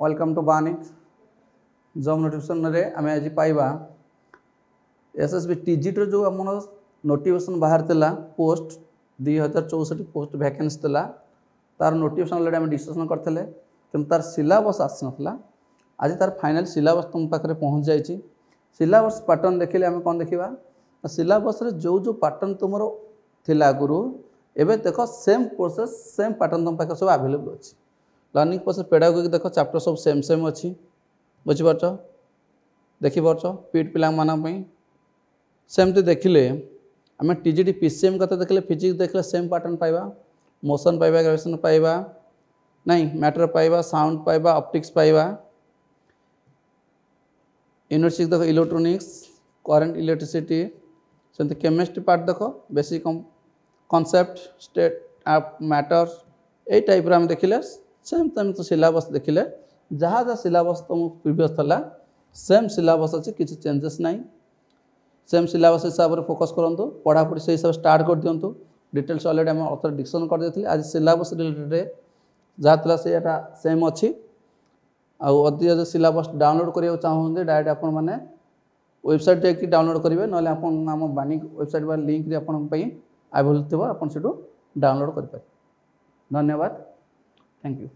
welcome to Banik जब notification आम आज पाइबा एस एस बी टी जिटर जो आम नोटिफिकेसन बाहर था पोस्ट दुई हजार चौसठ पोस्ट भैके तार नोटिफिकेशन अलरेडी आम डिस्कसन करते तार सिलस आस ना आज तार फाइनाल सिलस तुम पाखे पहुँच जाइए सिलस पैटर्न देखे आम कौन देखा ସିଲାବସ୍ରେ ଯେଉଁ ଯେଉଁ ପାଟର୍ନ ତୁମର ଥିଲା ଆଗରୁ ଏବେ ଦେଖ ସେମ୍ କୋର୍ସେସ୍ ସେମ୍ ପାଟର୍ନ ତୁମ ପାଖରେ ସବୁ ଆଭେଲେବୁଲ୍ ଅଛି ଲର୍ଣ୍ଣିଂ ପ୍ରୋସେସ୍ ପେଡ଼ାଗୋଗିକ୍ ଦେଖ ଚାପ୍ଟର ସବୁ ସେମ୍ ସେମ୍ ଅଛି ବୁଝିପାରୁଛ ଦେଖିପାରୁଛ ପିଟ୍ ପିଲାମାନଙ୍କ ପାଇଁ ସେମିତି ଦେଖିଲେ ଆମେ T G T P C M କଥା ଦେଖିଲେ ଫିଜିକ୍ସ ଦେଖିଲେ ସେମ୍ ପାଟର୍ନ ପାଇବା ମୋସନ୍ ପାଇବା ଗ୍ରାଭିଟେସନ୍ ପାଇବା ନାଇଁ ମ୍ୟାଟର ପାଇବା ସାଉଣ୍ଡ ପାଇବା ଅପ୍ଟିକ୍ସ ପାଇବା ୟୁନିଟ୍ ସିକ୍ସ ଦେଖ ଇଲେକ୍ଟ୍ରୋନିକ୍ସ କରେଣ୍ଟ ଇଲେକ୍ଟ୍ରିସିଟି ସେମିତି କେମିଷ୍ଟ୍ରି ପାର୍ଟ ଦେଖ basic concept state of matter ଏଇ ଟାଇପ୍ର ଆମେ ଦେଖିଲେ ସେମ୍ ତମେ ତ ସିଲାବସ୍ ଦେଖିଲେ ଯାହା ଯାହା ସିଲାବସ୍ ତୁମ ପ୍ରିଭିୟସ୍ ଥିଲା ସେମ୍ ସିଲାବସ୍ ଅଛି କିଛି ଚେଞ୍ଜେସ୍ ନାହିଁ ସେମ୍ ସିଲାବସ୍ ହିସାବରେ ଫୋକସ୍ କରନ୍ତୁ ପଢ଼ାପଢ଼ି ସେଇ ହିସାବରେ ଷ୍ଟାର୍ଟ କରିଦିଅନ୍ତୁ ଡିଟେଲ୍ସ ଅଲରେଡ଼ି ଆମେ ଅଥର ଡିକ୍ସନ୍ କରିଦେଇଥିଲେ ଆଜି ସିଲାବସ୍ ରିଲେଟେଡ଼୍ରେ ଯାହା ଥିଲା ସେଇଟା ସେମ୍ ଅଛି ଆଉ ଅଧିକ ଯଦି ସିଲାବସ୍ ଡାଉନଲୋଡ଼୍ କରିବାକୁ ଚାହୁଁଛନ୍ତି ଡାଇରେକ୍ଟ ଆପଣମାନେ ୱେବସାଇଟ୍ ଯାଇକି ଡାଉନଲୋଡ଼୍ କରିବେ ନହେଲେ ଆପଣ ଆମ ବାଣୀ ୱେବସାଇଟ୍ ବା ଲିଙ୍କରେ ଆପଣଙ୍କ ପାଇଁ ଆଭେଲେବୁଲ୍ ଥିବ ଆପଣ ସେଠୁ ଡାଉନଲୋଡ଼୍ କରିପାରିବେ ଧନ୍ୟବାଦ ଥ୍ୟାଙ୍କ ୟୁ